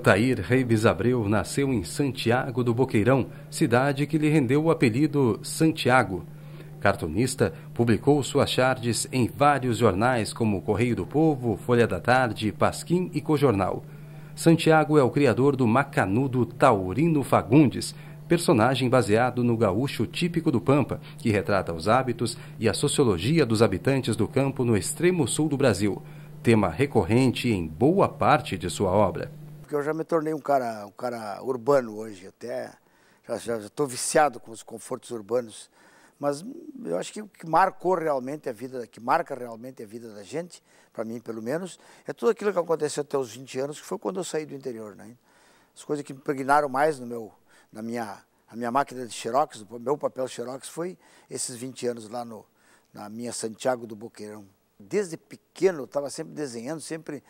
Altair Reis Abreu nasceu em Santiago do Boqueirão, cidade que lhe rendeu o apelido Santiago. Cartunista, publicou suas charges em vários jornais como Correio do Povo, Folha da Tarde, Pasquim e Cojornal. Santiago é o criador do macanudo Taurino Fagundes, personagem baseado no gaúcho típico do Pampa, que retrata os hábitos e a sociologia dos habitantes do campo no extremo sul do Brasil, tema recorrente em boa parte de sua obra porque eu já me tornei um cara, um cara urbano hoje, até já estou viciado com os confortos urbanos. Mas eu acho que o que marcou realmente a vida, que marca realmente a vida da gente, para mim pelo menos, é tudo aquilo que aconteceu até os 20 anos, que foi quando eu saí do interior, né? As coisas que me impregnaram mais no meu, na minha, a minha máquina de xerox, o meu papel xerox foi esses 20 anos lá no, na minha Santiago do Boqueirão. Desde pequeno eu estava sempre desenhando, sempre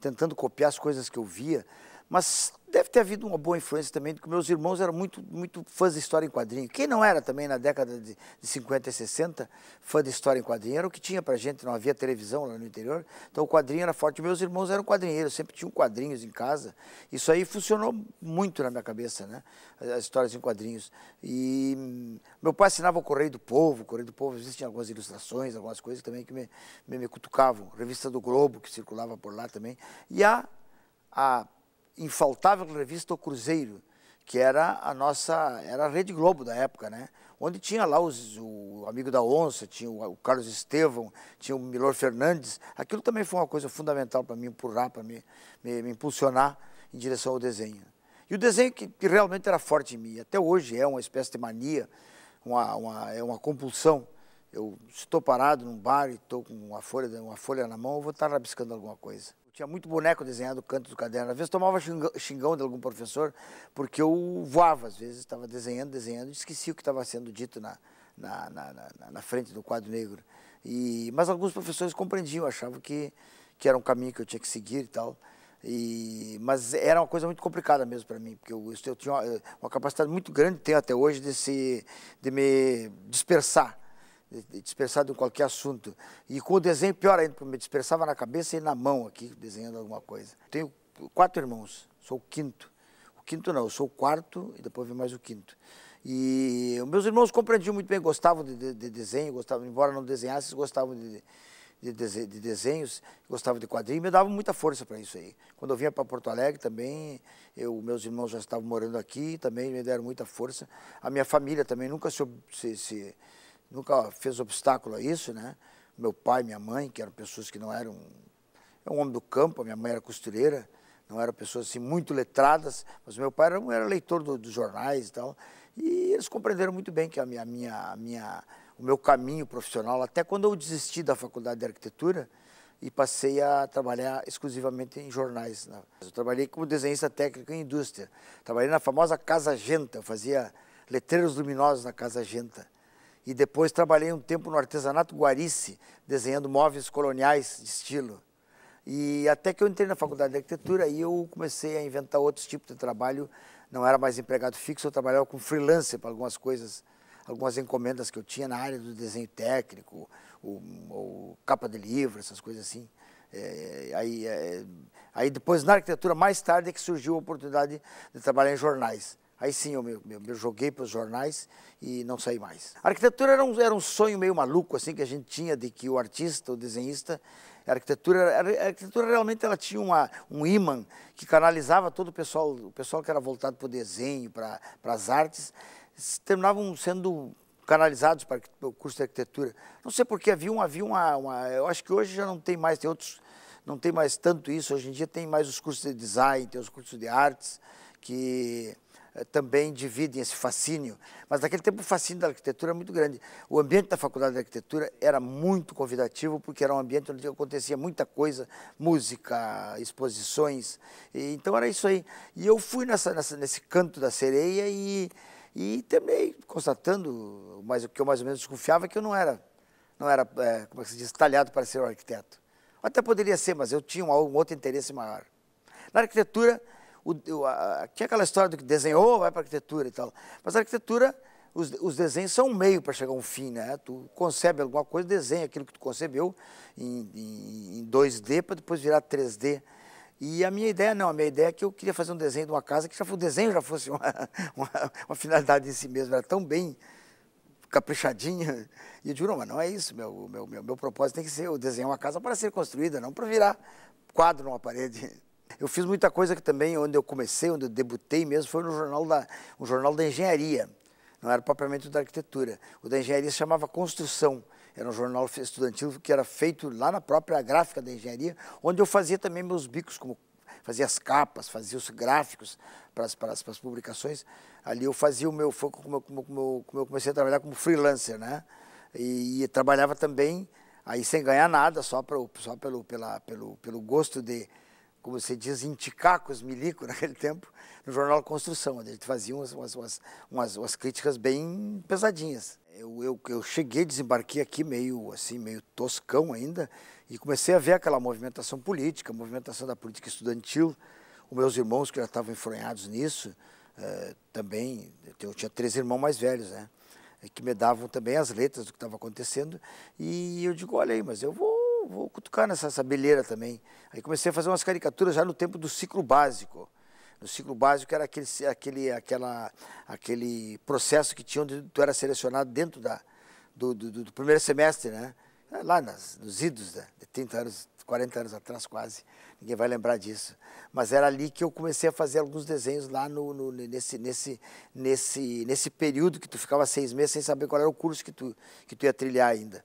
tentando copiar as coisas que eu via. Mas deve ter havido uma boa influência também, porque meus irmãos eram muito, muito fãs de história em quadrinho. Quem não era também na década de, de 50 e 60 fã de história em quadrinho, era o que tinha pra gente, não havia televisão lá no interior, então o quadrinho era forte. Meus irmãos eram quadrinheiros, sempre tinham quadrinhos em casa. Isso aí funcionou muito na minha cabeça, né? As histórias em quadrinhos. E hum, meu pai assinava o Correio do Povo, o Correio do Povo existem algumas ilustrações, algumas coisas também que me, me, me cutucavam. Revista do Globo, que circulava por lá também. E a, a infaltável revista O Cruzeiro, que era a nossa, era a Rede Globo da época, né? Onde tinha lá os, o Amigo da Onça, tinha o, Carlos Estevão, tinha o Milor Fernandes. Aquilo também foi uma coisa fundamental para mim empurrar, para me, me, me, impulsionar em direção ao desenho. E o desenho que, que, realmente era forte em mim, até hoje é uma espécie de mania, uma, uma, é uma compulsão. Eu estou parado num bar e estou com uma folha, uma folha na mão, eu vou estar rabiscando alguma coisa tinha muito boneco desenhado no canto do caderno. Às vezes tomava xingão de algum professor, porque eu voava, às vezes estava desenhando, desenhando, e esquecia o que estava sendo dito na, na, na, na, na frente do quadro negro. E, mas alguns professores compreendiam, achavam que, que era um caminho que eu tinha que seguir e tal. E, mas era uma coisa muito complicada mesmo para mim, porque eu, eu tinha uma, uma, capacidade muito grande, tenho até hoje, de, se, de me dispersar dispersado em qualquer assunto. E com o desenho, pior ainda, me dispersava na cabeça e na mão aqui, desenhando alguma coisa. Tenho quatro irmãos, sou o quinto. O quinto não, eu sou o quarto e depois vem mais o quinto. E meus irmãos compreendiam muito bem, gostavam de, de, de desenho, gostavam, embora não desenhassem, gostavam de, de, de, desenhos, gostavam de quadrinhos, me davam muita força para isso aí. Quando eu vinha para Porto Alegre também, eu, meus irmãos já estavam morando aqui, também me deram muita força. A minha família também nunca se, se, se nunca fez obstáculo a isso, né? Meu pai, minha mãe, que eram pessoas que não eram... É um homem do campo, minha mãe era costureira, não eram pessoas assim muito letradas, mas meu pai era, era leitor do, dos jornais e tal. E eles compreenderam muito bem que a minha, a minha, a minha, o meu caminho profissional, até quando eu desisti da faculdade de arquitetura e passei a trabalhar exclusivamente em jornais. Né? Eu trabalhei como desenhista técnico em indústria. Trabalhei na famosa Casa Genta, eu fazia letreiros luminosos na Casa Genta. E depois trabalhei um tempo no artesanato Guarice, desenhando móveis coloniais de estilo. E até que eu entrei na faculdade de arquitetura e eu comecei a inventar outros tipos de trabalho. Não era mais empregado fixo, eu trabalhava com freelancer para algumas coisas, algumas encomendas que eu tinha na área do desenho técnico, ou, capa de livro, essas coisas assim. É, aí, é, aí depois na arquitetura, mais tarde, é que surgiu a oportunidade de trabalhar em jornais. Aí sim eu, me, me, me joguei para os jornais e não saí mais. A arquitetura era um, era um sonho meio maluco assim que a gente tinha de que o artista, o desenhista, a arquitetura, a arquitetura realmente ela tinha uma, um imã que canalizava todo o pessoal, o pessoal que era voltado para o desenho, para as artes, terminavam sendo canalizados para o curso de arquitetura. Não sei porque havia, um, havia uma, uma, eu acho que hoje já não tem mais, tem outros, não tem mais tanto isso. Hoje em dia tem mais os cursos de design, tem os cursos de artes que eh, também dividem esse fascínio. Mas naquele tempo o fascínio da arquitetura era muito grande. O ambiente da Faculdade de Arquitetura era muito convidativo, porque era um ambiente onde acontecia muita coisa, música, exposições. E, então era isso aí. E eu fui nessa, nessa, nesse canto da sereia e, e também constatando, mas o que eu mais ou menos desconfiava, que eu não era, não era é, como é se diz, talhado para ser um arquiteto. Até poderia ser, mas eu tinha um, um outro interesse maior. Na arquitetura, o, a, é aquela história do que desenhou, vai para arquitetura e tal. Mas a arquitetura, os, os desenhos são um meio para chegar a um fim, né? Tu concebe alguma coisa, desenha aquilo que tu concebeu em, em, em 2D para depois virar 3D. E a minha ideia, não, a minha ideia é que eu queria fazer um desenho de uma casa que já o desenho já fosse uma, uma, uma, finalidade em si mesmo, era tão bem caprichadinha. E eu digo, não, mas não é isso, meu, meu, meu, meu propósito tem que ser eu desenhar uma casa para ser construída, não para virar quadro numa parede. Eu fiz muita coisa que também, onde eu comecei, onde eu debutei mesmo, foi no jornal da, um jornal da engenharia. Não era propriamente o da arquitetura. O da engenharia se chamava Construção. Era um jornal estudantil que era feito lá na própria gráfica da engenharia, onde eu fazia também meus bicos, como fazia as capas, fazia os gráficos para as, para as, para as publicações. Ali eu fazia o meu, foco como eu, como, como, como eu comecei a trabalhar como freelancer, né? e, e trabalhava também aí sem ganhar nada, só, pra, só pelo, pela, pelo, pelo gosto de, como se diz, inticacos, milico naquele tempo, no jornal Construção, onde a gente fazia umas, umas, umas, umas críticas bem pesadinhas. Eu, eu, eu, cheguei, desembarquei aqui meio assim, meio toscão ainda, e comecei a ver aquela movimentação política, movimentação da política estudantil. Os meus irmãos que já estavam enfronhados nisso, eh, também, eu tinha três irmãos mais velhos, né? Que me davam também as letras do que estava acontecendo. E eu digo, olha aí, mas eu vou vou cutucar nessa sabeleira também. Aí comecei a fazer umas caricaturas já no tempo do ciclo básico. No ciclo básico era aquele, aquele, aquela, aquele processo que tinha onde tu era selecionado dentro da, do, do, do primeiro semestre, né? Lá nas, nos idos né? de 30 anos, 40 anos atrás quase, ninguém vai lembrar disso. Mas era ali que eu comecei a fazer alguns desenhos lá no, no, nesse, nesse, nesse, nesse período que tu ficava seis meses sem saber qual era o curso que tu, que tu ia trilhar ainda.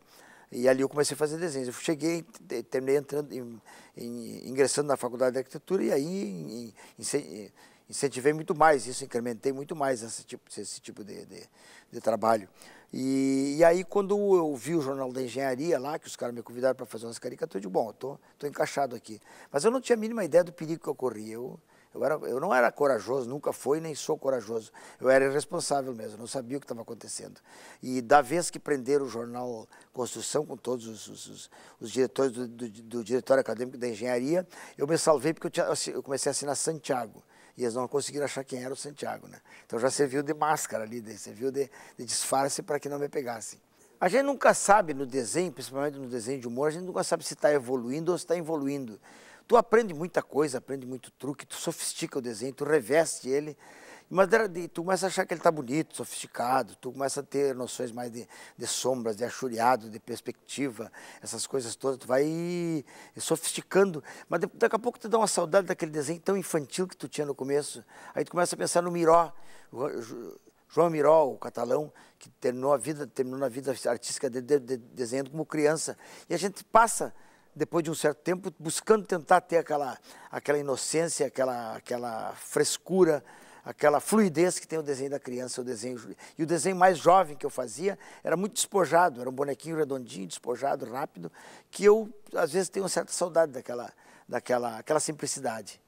E ali eu comecei a fazer desenhos. Eu cheguei, terminei entrando, em, em, ingressando na faculdade de arquitetura e aí em, incentivei muito mais isso, incrementei muito mais esse tipo, esse tipo de, de, de trabalho. E, e, aí quando eu vi o Jornal da Engenharia lá, que os caras me convidaram para fazer umas caricaturas, eu disse, bom, estou encaixado aqui. Mas eu não tinha a mínima ideia do perigo que eu corria. Eu, eu, era, eu não era corajoso, nunca fui, nem sou corajoso. Eu era irresponsável mesmo, não sabia o que estava acontecendo. E da vez que prenderam o jornal Construção, com todos os, os, os diretores do, do, do, Diretório Acadêmico da Engenharia, eu me salvei porque eu, tinha, eu comecei a assinar Santiago e eles não conseguiram achar quem era o Santiago, né? Então já serviu de máscara ali, serviu de, de disfarce para que não me pegassem. A gente nunca sabe no desenho, principalmente no desenho de humor, a gente nunca sabe se está evoluindo ou se está evoluindo tu aprende muita coisa, aprende muito truque, tu sofistica o desenho, tu reveste ele, mas tu começa a achar que ele está bonito, sofisticado, tu começa a ter noções mais de, de sombras, de achuriado, de perspectiva, essas coisas todas, tu vai sofisticando, mas daqui a pouco tu dá uma saudade daquele desenho tão infantil que tu tinha no começo, aí tu começa a pensar no Miró, João Miró, o catalão, que terminou a vida, terminou a vida artística de, de, de, desenhando como criança. E a gente passa depois de um certo tempo, buscando tentar ter aquela, aquela inocência, aquela, aquela frescura, aquela fluidez que tem o desenho da criança, o desenho e o desenho mais jovem que eu fazia era muito despojado, era um bonequinho redondinho, despojado, rápido, que eu às vezes tenho uma certa saudade daquela daquela aquela simplicidade.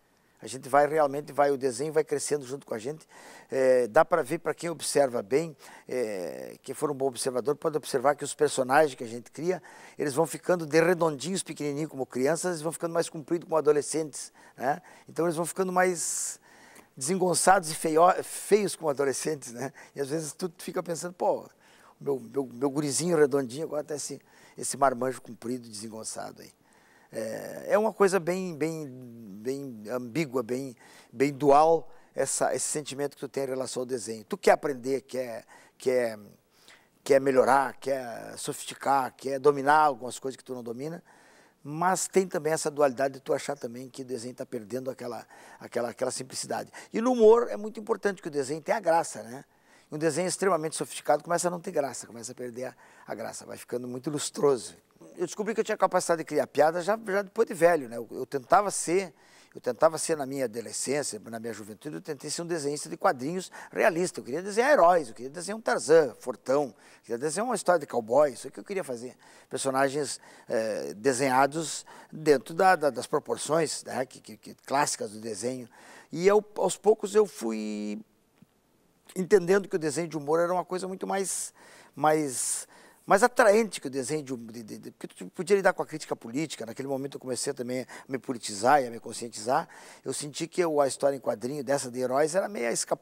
A gente vai realmente, vai o desenho vai crescendo junto com a gente. É, dá para ver para quem observa bem, é, quem for um bom observador, pode observar que os personagens que a gente cria, eles vão ficando de redondinhos, pequenininhos como crianças, eles vão ficando mais compridos como adolescentes. Né? Então eles vão ficando mais desengonçados e feio, feios como adolescentes. Né? E às vezes tu fica pensando, pô, meu, meu, meu gurizinho redondinho agora está esse, esse marmanjo comprido, desengonçado aí. É, é uma coisa bem, bem, bem ambígua, bem, bem dual, essa, esse sentimento que tu tem em relação ao desenho. Tu quer aprender, quer, quer, quer melhorar, quer sofisticar, quer dominar algumas coisas que tu não domina, mas tem também essa dualidade de tu achar também que o desenho está perdendo aquela, aquela, aquela simplicidade. E no humor é muito importante que o desenho tenha graça, né? Um desenho extremamente sofisticado começa a não ter graça, começa a perder a, a graça, vai ficando muito lustroso eu descobri que eu tinha capacidade de criar piada já, já depois de velho, né? Eu, eu, tentava ser, eu tentava ser na minha adolescência, na minha juventude, eu tentei ser um desenhista de quadrinhos realista. Eu queria desenhar heróis, eu queria desenhar um Tarzan, Fortão, eu queria desenhar uma história de cowboy, isso é que eu queria fazer. Personagens eh, desenhados dentro da, da, das proporções né? que, que, que, clássicas do desenho. E eu, aos poucos eu fui entendendo que o desenho de humor era uma coisa muito mais, mais mais atraente que o desenho de, de, de, de porque tu podia lidar com a crítica política. Naquele momento eu comecei também a me politizar e a me conscientizar. Eu senti que eu, a história em quadrinho dessa de heróis era meio esca,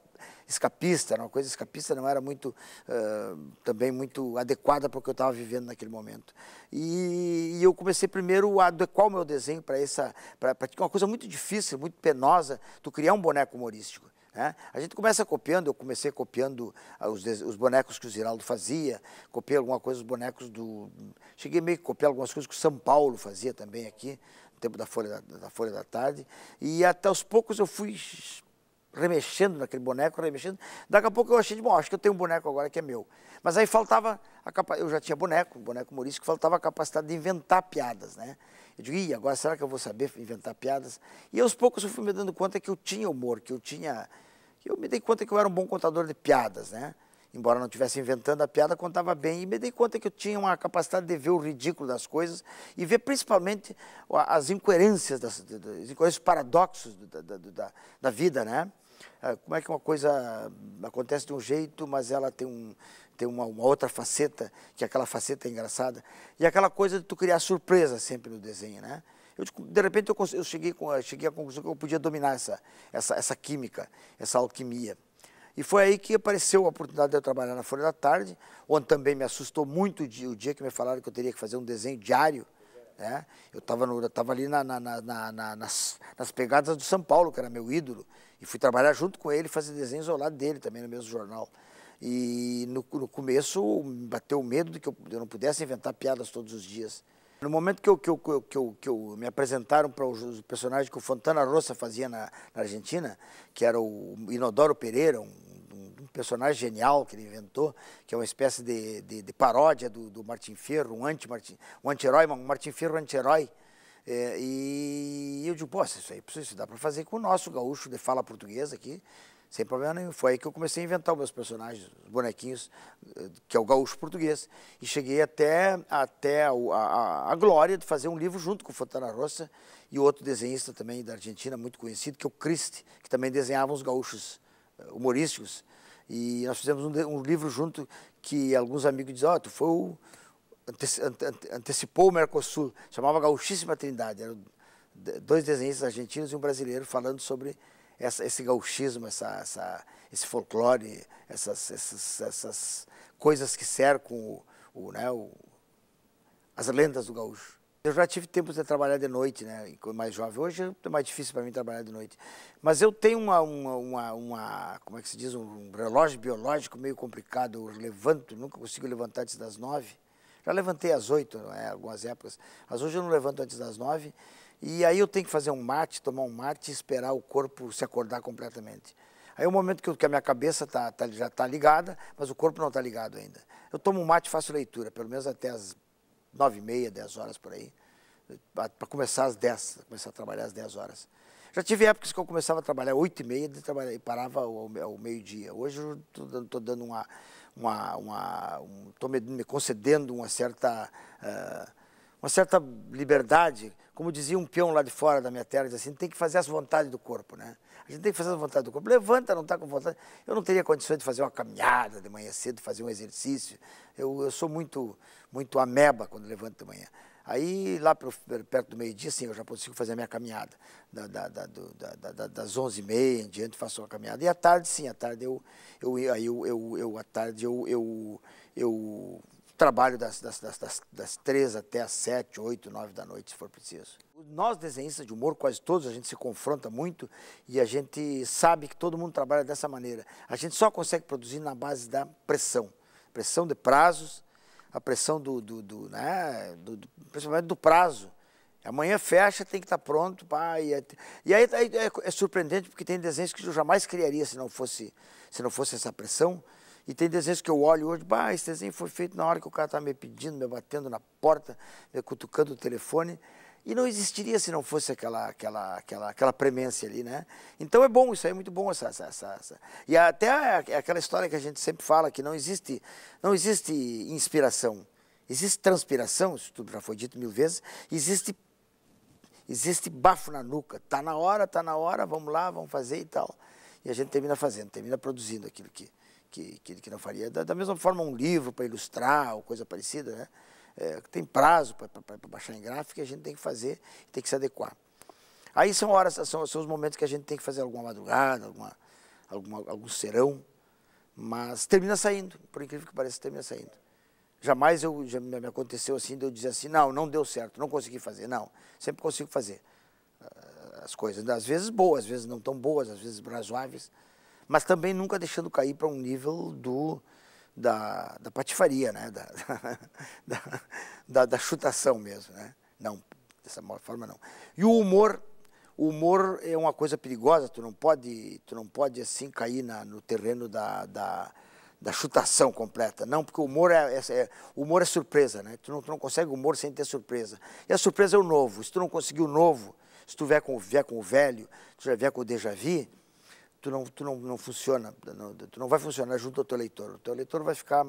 escapista, era uma coisa escapista, não era muito uh, também muito adequada para o que eu estava vivendo naquele momento. E, e, eu comecei primeiro a adequar o meu desenho para essa, para uma coisa muito difícil, muito penosa, tu criar um boneco humorístico. Né? A gente começa copiando, eu comecei copiando ah, os, os bonecos que o Ziraldo fazia, copiei alguma coisa dos bonecos do. Cheguei meio que copiar algumas coisas que o São Paulo fazia também aqui, no tempo da Folha da, da Folha da Tarde. E até aos poucos eu fui remexendo naquele boneco, remexendo. Daqui a pouco eu achei de bom, acho que eu tenho um boneco agora que é meu. Mas aí faltava a capa... eu já tinha boneco, boneco que faltava a capacidade de inventar piadas, né? Eu digo, Ih, agora será que eu vou saber inventar piadas? E aos poucos eu fui me dando conta que eu tinha humor, que eu tinha que eu me dei conta que eu era um bom contador de piadas, né? Embora não estivesse inventando a piada, contava bem. E me dei conta que eu tinha uma capacidade de ver o ridículo das coisas e ver principalmente as incoerências, das, incoerências paradoxos da, da, da, da vida, né? É, como é que uma coisa acontece de um jeito, mas ela tem, um, tem uma, uma, outra faceta, que aquela faceta é engraçada. E aquela coisa de tu criar surpresa sempre no desenho, né? Eu, tipo, de repente, eu, eu cheguei, com, eh, cheguei à conclusão que eu podia dominar essa, essa, essa química, essa alquimia. E foi aí que apareceu a oportunidade de eu trabalhar na Folha da Tarde, onde também me assustou muito o dia, o dia que me falaram que eu teria que fazer um desenho diário. Né? Eu estava ali na, na, na, nas, nas, pegadas do São Paulo, que era meu ídolo, e fui trabalhar junto com ele, fazer desenhos ao lado dele também no mesmo jornal. E no, no começo bateu o medo de que eu, eu não pudesse inventar piadas todos os dias. No momento que eu, que eu, que eu, que eu me apresentaram para o personagem que o Fontana Rossa fazia na, na Argentina, que era o Inodoro Pereira, um, um, personagem genial que ele inventou, que é uma espécie de, de, de paródia do, do Martin Ferro, um anti-herói, um, anti um Martin Ferro anti-herói. É, e eu digo, pô, isso aí, precisa dar para fazer com o nosso gaúcho de fala portuguesa aqui, sem problema nenhum. Foi aí que eu comecei a inventar os meus personagens, os bonequinhos, eh, que é o gaúcho português. E cheguei até, até a, a, a glória de fazer um livro junto com o Fontana Rossa e outro desenhista também da Argentina, muito conhecido, que é o Cristi, que também desenhava uns gaúchos eh, humorísticos. E nós fizemos um, um livro junto que alguns amigos diziam, ó, oh, tu foi o... antecipou o Mercosul, chamava Gaúchíssima Trindade. Eram dois desenhistas argentinos e um brasileiro falando sobre essa, esse gauchismo, essa, essa, esse folclore, essas, essas, essas coisas que cercam o, o, né, o, as lendas do gaúcho. Eu já tive tempo de trabalhar de noite, né? mais jovem. Hoje é mais difícil para mim trabalhar de noite. Mas eu tenho uma, uma, uma, uma como é que se diz, um relógio biológico meio complicado. Eu levanto, nunca consigo levantar antes das nove. Já levantei às oito, né, algumas épocas. Mas hoje eu não levanto antes das nove. E aí eu tenho que fazer um mate, tomar um mate e esperar o corpo se acordar completamente. Aí é o um momento que, eu, que, a minha cabeça tá, tá já está ligada, mas o corpo não está ligado ainda. Eu tomo um mate e faço leitura, pelo menos até as nove e meia, dez horas por aí. Para começar às dez, começar a trabalhar às dez horas. Já tive épocas que eu começava a trabalhar oito e meia e parava ao, ao meio-dia. Hoje eu estou dando uma... uma, uma um, me, me, concedendo uma certa... Uh, uma certa liberdade como dizia um peão lá de fora da minha terra, diz assim, tem que fazer as vontades do corpo, né? A gente tem que fazer as vontades do corpo. Levanta, não está com vontade. Eu não teria condições de fazer uma caminhada de manhã cedo, fazer um exercício. Eu, eu sou muito, muito ameba quando levanto de manhã. Aí, lá pro, perto do meio-dia, sim, eu já consigo fazer a minha caminhada. Da, da, da, da, das 11h30 em diante, faço uma caminhada. E à tarde, sim, à tarde eu, eu, aí eu, eu, eu à tarde eu, eu, eu trabalho das, das, das, das, três até as sete, oito, nove da noite, se for preciso. Nós, desenhistas de humor, quase todos, a gente se confronta muito e a gente sabe que todo mundo trabalha dessa maneira. A gente só consegue produzir na base da pressão. Pressão de prazos, a pressão do, do, do né, do, do, principalmente do prazo. Amanhã fecha, tem que estar tá pronto. Pá, e, aí, é e aí tá, é, é, é surpreendente porque tem desenhos que eu jamais criaria se não fosse, se não fosse essa pressão. E tem desenhos que eu olho hoje, bah, esse desenho foi feito na hora que o cara estava me pedindo, me batendo na porta, me né, cutucando o telefone. E não existiria se não fosse aquela, aquela, aquela, aquela premência ali, né? Então é bom, isso aí é muito bom. Essa, essa, essa. E até é aquela história que a gente sempre fala, que não existe, não existe inspiração. Existe transpiração, isso tudo já foi dito mil vezes. Existe, existe bafo na nuca. Tá na hora, tá na hora, vamos lá, vamos fazer e tal. E a gente termina fazendo, termina produzindo aquilo que, que, que, que não faria. Da, da, mesma forma, um livro para ilustrar ou coisa parecida, né? É, tem prazo para pra, pra baixar em gráfico e a gente tem que fazer, tem que se adequar. Aí são horas, são, são os momentos que a gente tem que fazer alguma madrugada, alguma, alguma, algum serão, mas termina saindo, por incrível que pareça, termina saindo. Jamais eu, já me aconteceu assim de eu dizer assim, não, não deu certo, não consegui fazer, não. Sempre consigo fazer ah, as coisas, às vezes boas, às vezes não tão boas, às vezes razoáveis, mas também nunca deixando cair para um nível do da, da patifaria, né? Da da, da, da, chutação mesmo, né? Não, dessa forma não. E o humor, o humor é uma coisa perigosa, tu não pode, tu não pode assim cair na, no terreno da, da, da chutação completa. Não, porque o humor é, é, é humor é surpresa, né? Tu não, tu não consegue humor sem ter surpresa. E a surpresa é o novo. Se tu não conseguir o novo, se tu vier com, vier com o velho, se tu já vier com o déjà vu, tu não, tu não, não funciona, não, tu não vai funcionar junto ao teu leitor O teu leitor vai ficar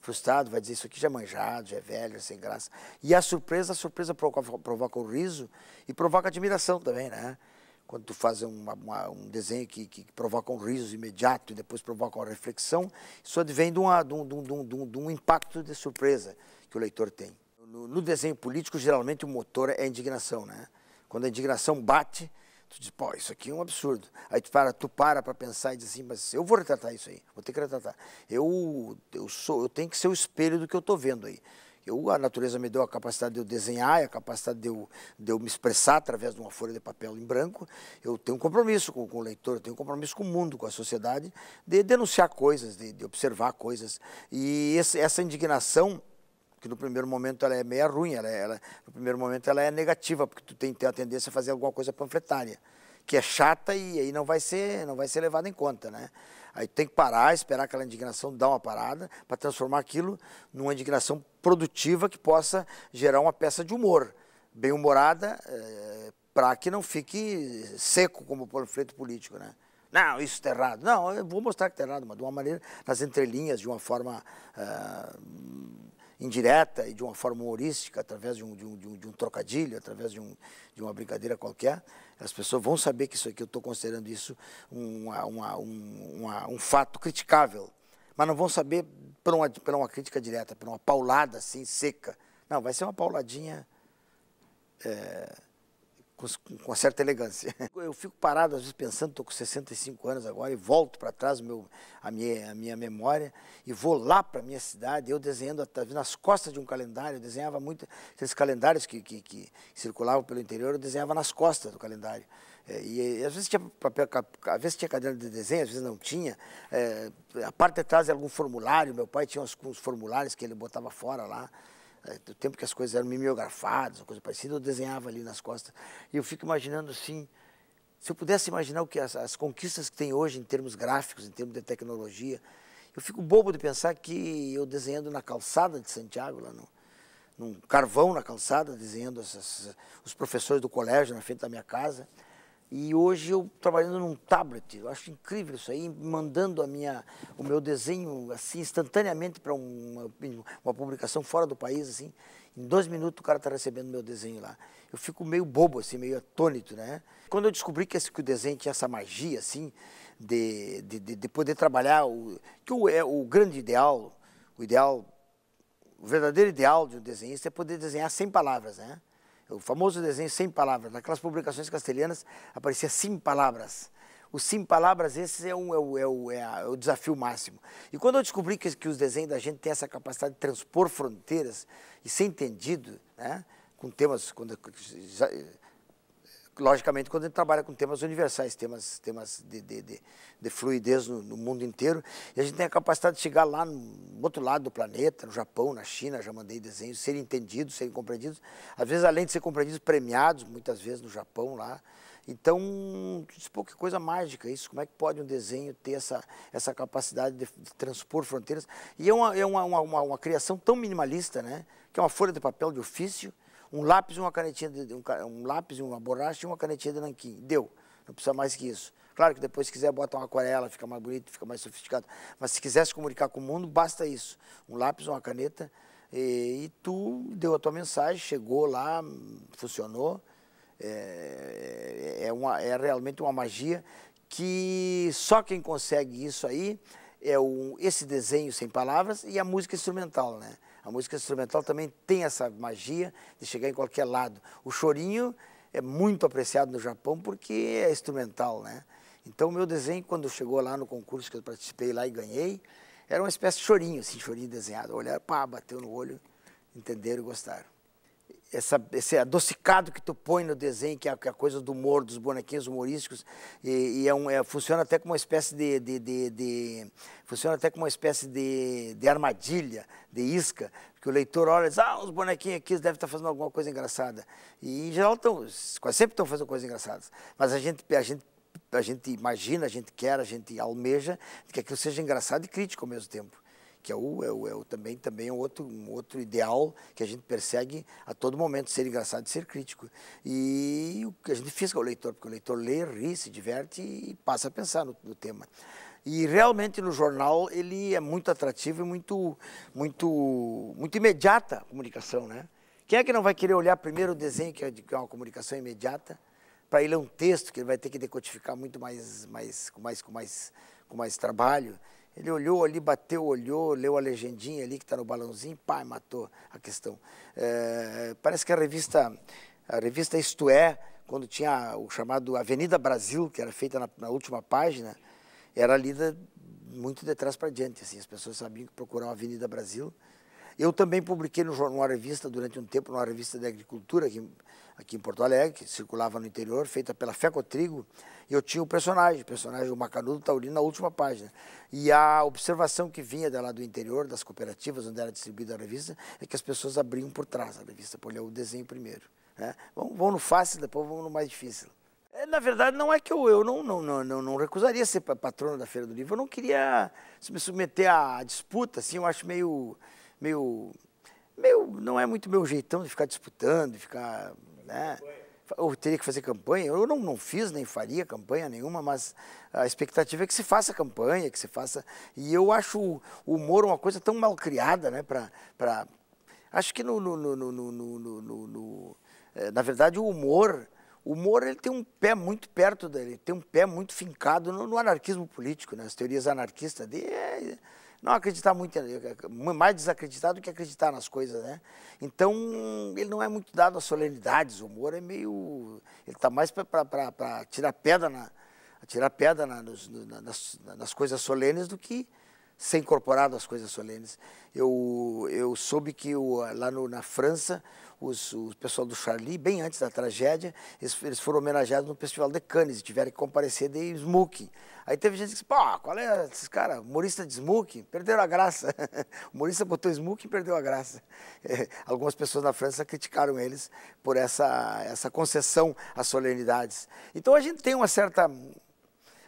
frustrado, vai dizer isso aqui já é manjado, já é velho, já é sem graça. E a surpresa, a surpresa provoca, provoca o riso e provoca admiração também, né? Quando tu faz uma, uma, um desenho que, que, provoca um riso imediato e depois provoca uma reflexão, isso advém de, uma, de, um, de, um, de, um, de um impacto de surpresa que o leitor tem. No, no desenho político, geralmente o motor é a indignação, né? Quando a indignação bate, Tu diz, pô, isso aqui é um absurdo. Aí tu para, tu para para pensar e diz assim, mas eu vou retratar isso aí, vou ter que retratar. Eu, eu sou, eu tenho que ser o espelho do que eu estou vendo aí. Eu, a natureza me deu a capacidade de eu desenhar, a capacidade de eu, de eu me expressar através de uma folha de papel em branco. Eu tenho um compromisso com, com o leitor, eu tenho um compromisso com o mundo, com a sociedade, de denunciar coisas, de, de observar coisas. E esse, essa indignação que no primeiro momento ela é meia ruim, ela, é, ela, no primeiro momento ela é negativa, porque tu tem que ter a tendência a fazer alguma coisa panfletária, que é chata e aí não vai ser, não vai ser levada em conta, né? Aí tem que parar, esperar aquela indignação dar uma parada para transformar aquilo numa indignação produtiva que possa gerar uma peça de humor, bem humorada, é, eh, para que não fique seco como panfleto político, né? não, isso está errado. Não, eu vou mostrar que está errado, mas de uma maneira, nas entrelinhas, de uma forma uh, indireta e de uma forma humorística, através de um, de um, de um, de um trocadilho, através de, um, de uma brincadeira qualquer, as pessoas vão saber que isso aqui, eu estou considerando isso uma, uma, uma, um fato criticável, mas não vão saber por uma, por uma crítica direta, por uma paulada assim, seca. Não, vai ser uma pauladinha. É com, com uma certa elegância. Eu fico parado, às vezes, pensando, estou com 65 anos agora, e volto para trás meu, a, minha, a minha memória, e vou lá para a minha cidade, eu desenhando, nas costas de um calendário, eu desenhava muito, esses calendários que, que, que circulavam pelo interior, eu desenhava nas costas do calendário. É, e, e, às vezes tinha papel, às vezes tinha caderno de desenho, às vezes não tinha. É, a parte de trás era algum formulário, meu pai tinha uns, uns formulários que ele botava fora lá. É, do tempo que as coisas eram mimeografadas, coisa parecida, eu desenhava ali nas costas. E eu fico imaginando assim, se eu pudesse imaginar o que as, as conquistas que tem hoje em termos gráficos, em termos de tecnologia, eu fico bobo de pensar que eu desenhando na calçada de Santiago, lá no, num carvão na calçada, desenhando essas, os professores do colégio na frente da minha casa, e hoje eu trabalhando num tablet, eu acho incrível isso aí, mandando a minha, o meu desenho assim instantaneamente para uma, uma publicação fora do país, assim, em dois minutos o cara está recebendo meu desenho lá. Eu fico meio bobo, assim, meio atônito, né? Quando eu descobri que, esse, que o desenho tinha essa magia, assim, de, de, de poder trabalhar, o, que o, é o grande ideal, o ideal, o verdadeiro ideal de um desenhista é poder desenhar sem palavras, né? o famoso desenho Sem Palavras, naquelas publicações castelhanas aparecia sem Palavras. O sem Palavras, esse é, um, é, o, é, o, é, a, é, o desafio máximo. E quando eu descobri que, que os desenhos da gente têm essa capacidade de transpor fronteiras e ser entendido, né, com temas logicamente, quando a gente trabalha com temas universais, temas, temas de, de, de, de fluidez no, no, mundo inteiro, e a gente tem a capacidade de chegar lá no outro lado do planeta, no Japão, na China, já mandei desenhos, serem entendidos, serem compreendidos, às vezes, além de ser compreendidos, premiados, muitas vezes, no Japão, lá. Então, diz, pô, que coisa mágica isso, como é que pode um desenho ter essa, essa capacidade de, de transpor fronteiras? E é, uma, é uma, uma, uma criação tão minimalista, né? Que é uma folha de papel de ofício, um lápis, uma canetinha, de, um, um, lápis, uma borracha e uma canetinha de nanquim. Deu. Não precisa mais que isso. Claro que depois, se quiser, bota uma aquarela, fica mais bonito, fica mais sofisticado. Mas se quiser se comunicar com o mundo, basta isso. Um lápis, uma caneta. E, e tu deu a tua mensagem, chegou lá, funcionou. É, é, é, uma, é realmente uma magia que só quem consegue isso aí é o, esse desenho sem palavras e a música instrumental, né? A música instrumental também tem essa magia de chegar em qualquer lado. O chorinho é muito apreciado no Japão porque é instrumental, né? Então, o meu desenho, quando chegou lá no concurso que eu participei lá e ganhei, era uma espécie de chorinho, assim, chorinho desenhado. Olhar, pá, bateu no olho, entenderam e gostaram essa, esse adocicado que tu põe no desenho, que é a, que é a coisa do humor, dos bonequinhos humorísticos, e, e é um, é, funciona até como uma espécie de, de, de, de, funciona até como uma espécie de, de armadilha, de isca, que o leitor olha e diz, ah, os bonequinhos aqui devem estar fazendo alguma coisa engraçada. E em geral estão, sempre estão fazendo coisas engraçadas. Mas a gente, a gente a gente imagina, a gente quer, a gente almeja que aquilo seja engraçado e crítico ao mesmo tempo que é, o, é, o, é o, também, também é outro, um outro ideal que a gente persegue a todo momento, ser engraçado e ser crítico. E o que a gente fez com o leitor, porque o leitor lê, ri, se diverte e passa a pensar no, no tema. E realmente no jornal ele é muito atrativo e muito, muito, muito imediata a comunicação, né? Quem é que não vai querer olhar primeiro o desenho, que é, é uma comunicação imediata, para ele é um texto que ele vai ter que decodificar muito mais, mais, com mais, com mais, com mais trabalho. Ele olhou ali, bateu, olhou, leu a legendinha ali que está no balãozinho, pá, matou a questão. É, parece que a revista, a revista Isto É, quando tinha o chamado Avenida Brasil, que era feita na, na última página, era lida muito de trás para diante, assim, as pessoas sabiam que procuravam a Avenida Brasil. Eu também publiquei no jornal, numa revista, durante um tempo, numa revista de agricultura, que aqui em Porto Alegre, que circulava no interior, feita pela Fecotrigo, e eu tinha o personagem, o personagem o Macanudo Taurino na última página. E a observação que vinha de lá do interior, das cooperativas onde era distribuída a revista, é que as pessoas abriam por trás a revista, por o desenho primeiro. Né? Vão, vão no fácil, depois vão no mais difícil. É, na verdade, não é que eu, eu não, não, não, não recusaria ser patrono da Feira do Livro. Eu não queria me submeter à disputa, assim, eu acho meio, meio, meio... Não é muito meu jeitão de ficar disputando, de ficar né? Ou teria que fazer campanha? Eu não, não fiz nem faria campanha nenhuma, mas a expectativa é que se faça campanha, que se faça. E eu acho o humor uma coisa tão mal criada, né? Pra, pra... Acho que no, no, no, no é, na verdade, o humor, o humor ele tem um pé muito perto dele, tem um pé muito fincado no, no anarquismo político, nas né? teorias anarquistas dele. É, não acreditar muito, mais desacreditar do que acreditar nas coisas, né? Então, ele não é muito dado a solenidades, o humor é meio... Ele está mais para tirar pedra, na, tirar pedra na, nos, na, nas, nas, coisas solenes do que ser incorporado às coisas solenes. Eu, eu soube que o, lá no, na França os, o pessoal do Charlie, bem antes da tragédia, eles, eles foram homenageados no Festival de Cannes, e tiveram que comparecer de smoking. Aí teve gente que disse, pô, qual é esses caras, humorista de smoking? Perderam a graça. humorista botou smoking e perdeu a graça. É, algumas pessoas na França criticaram eles por essa, essa concessão às solenidades. Então a gente tem uma certa,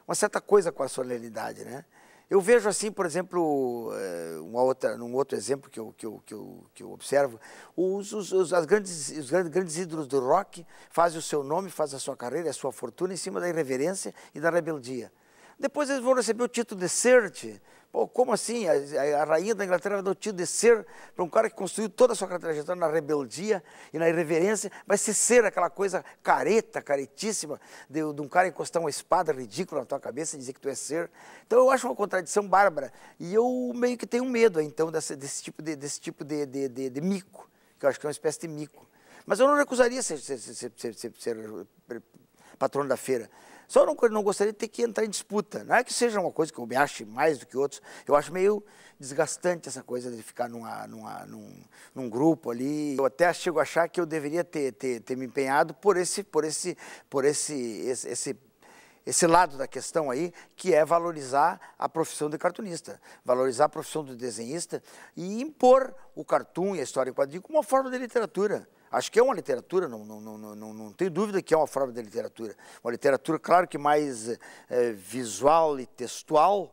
uma certa coisa com a solenidade, né? Eu vejo assim, por exemplo, eh, uma outra, um outro exemplo que eu, que eu, que eu, que eu observo, os, os, as grandes, os grandes ídolos do rock fazem o seu nome, fazem a sua carreira, a sua fortuna em cima da irreverência e da rebeldia. Depois eles vão receber o título de Cert, Pô, como assim? A, a rainha da Inglaterra vai dar o título de ser para um cara que construiu toda a sua trajetória na rebeldia e na irreverência, vai ser ser aquela coisa careta, caretíssima, de, de um cara encostar uma espada ridícula na tua cabeça e dizer que tu é ser. Então eu acho uma contradição bárbara. E eu meio que tenho medo, então, desse, desse tipo, de, desse tipo de, de, de, de mico, que eu acho que é uma espécie de mico. Mas eu não recusaria ser, ser, ser, ser patrono da feira. Só não, não gostaria de ter que entrar em disputa. Não é que seja uma coisa que eu me ache mais do que outros. Eu acho meio desgastante essa coisa de ficar numa, numa, num, num grupo ali. Eu até chego a achar que eu deveria ter, ter, ter me empenhado por esse, por esse, por esse, esse, esse esse lado da questão aí, que é valorizar a profissão de cartunista, valorizar a profissão do desenhista e impor o cartoon e a história em quadrinho como uma forma de literatura. Acho que é uma literatura, não, não, não, não, não tenho dúvida que é uma forma de literatura. Uma literatura, claro que mais é, visual e textual,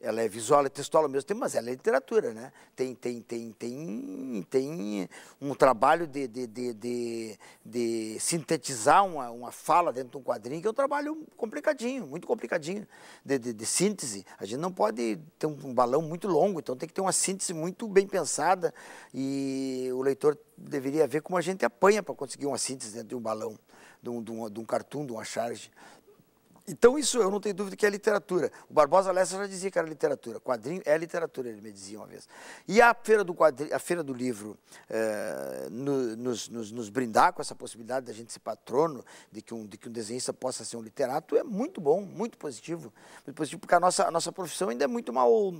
ela é visual e é textual ao mesmo tempo, mas ela é literatura, né? Tem, tem, tem, tem, tem um trabalho de, de, de, de, de sintetizar uma, uma fala dentro de um quadrinho, que é um trabalho complicadinho, muito complicadinho, de, de, de síntese. A gente não pode ter um, balão muito longo, então tem que ter uma síntese muito bem pensada e o leitor deveria ver como a gente apanha para conseguir uma síntese dentro de um balão, de um, de um, de um cartoon, de uma charge. Então, isso eu não tenho dúvida que é literatura. O Barbosa Lessa já dizia que era literatura. Quadrinho é literatura, ele me dizia uma vez. E a Feira do, quadri... a feira do Livro eh, nos, nos, nos, brindar com essa possibilidade da gente ser patrono, de que, um, de que um desenhista possa ser um literato, é muito bom, muito positivo. Muito positivo, porque a nossa, a nossa profissão ainda é muito mal,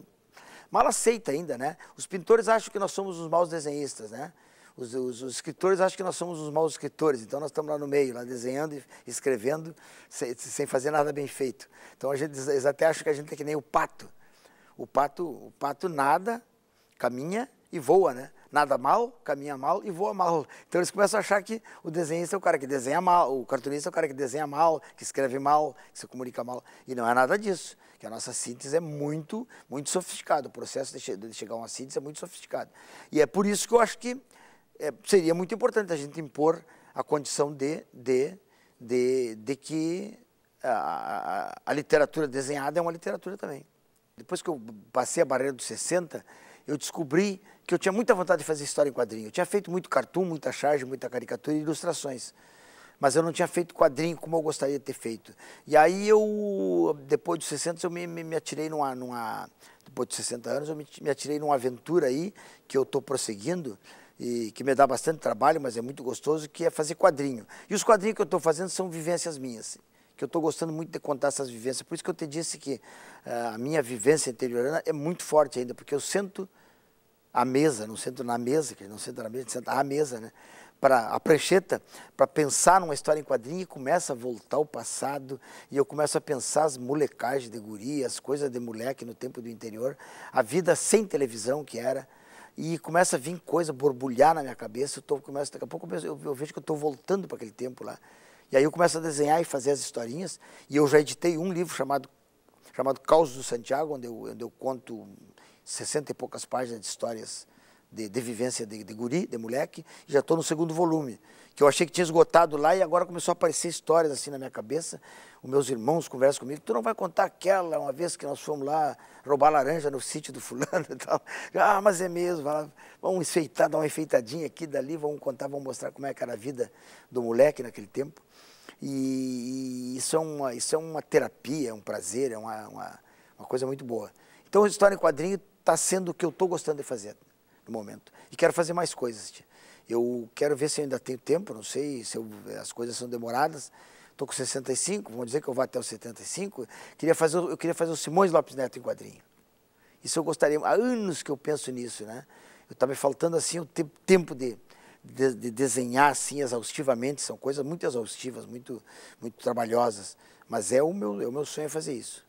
mal aceita ainda, né? Os pintores acham que nós somos os maus desenhistas, né? os, os, os, escritores acham que nós somos os maus escritores, então nós estamos lá no meio, lá desenhando e escrevendo, sem, sem fazer nada bem feito. Então a gente, eles até acham que a gente é que nem o pato. O pato, o pato nada, caminha e voa, né? Nada mal, caminha mal e voa mal. Então eles começam a achar que o desenhista é o cara que desenha mal, o cartunista é o cara que desenha mal, que escreve mal, que se comunica mal. E não é nada disso. Que a nossa síntese é muito, muito sofisticada. O processo de, chegar a uma síntese é muito sofisticado. E é por isso que eu acho que é, seria muito importante a gente impor a condição de, de, de, de que a, a, literatura desenhada é uma literatura também. Depois que eu passei a barreira dos 60, eu descobri que eu tinha muita vontade de fazer história em quadrinho. Eu tinha feito muito cartoon, muita charge, muita caricatura e ilustrações. Mas eu não tinha feito quadrinho como eu gostaria de ter feito. E aí eu, depois dos 60, eu me, me, me atirei numa, numa, Depois dos 60 anos, eu me, me atirei numa aventura aí, que eu estou prosseguindo, e que me dá bastante trabalho, mas é muito gostoso, que é fazer quadrinho. E os quadrinhos que eu estou fazendo são vivências minhas, que eu estou gostando muito de contar essas vivências. Por isso que eu te disse que uh, a minha vivência interiorana é muito forte ainda, porque eu sento à mesa, não sento na mesa, que não sento na mesa, sento à mesa, né? Para a precheta para pensar numa história em quadrinho e começa a voltar ao passado e eu começo a pensar as molecagens de guria, as coisas de moleque no tempo do interior, a vida sem televisão que era, e começa a vir coisa, borbulhar na minha cabeça, eu tô, começo, daqui a pouco eu, eu vejo que eu estou voltando para aquele tempo lá. E aí eu começo a desenhar e fazer as historinhas, e eu já editei um livro chamado, chamado Caos do Santiago, onde eu, onde eu conto 60 e poucas páginas de histórias de, de vivência de, de guri, de moleque, e já estou no segundo volume que eu achei que tinha esgotado lá e agora começou a aparecer histórias assim na minha cabeça. Os meus irmãos conversam comigo, tu não vai contar aquela, uma vez que nós fomos lá roubar laranja no sítio do fulano e tal. Ah, mas é mesmo, lá, vamos enfeitar, dar uma enfeitadinha aqui, dali, vamos contar, vamos mostrar como é que era a vida do moleque naquele tempo. E, e isso, é uma, isso é uma terapia, é um prazer, é uma, uma, uma coisa muito boa. Então, a história em quadrinho está sendo o que eu estou gostando de fazer no momento. E quero fazer mais coisas. Tia. Eu quero ver se eu ainda tenho tempo, não sei se eu, as coisas são demoradas. Estou com 65, vão dizer que eu vou até os 75. Queria fazer, eu queria fazer o Simões Lopes Neto em quadrinho. Isso eu gostaria, há anos que eu penso nisso, né? Eu tá estava faltando assim o te tempo de, de, de, desenhar assim exaustivamente, são coisas muito exaustivas, muito muito trabalhosas, mas é o meu, é o meu sonho é fazer isso.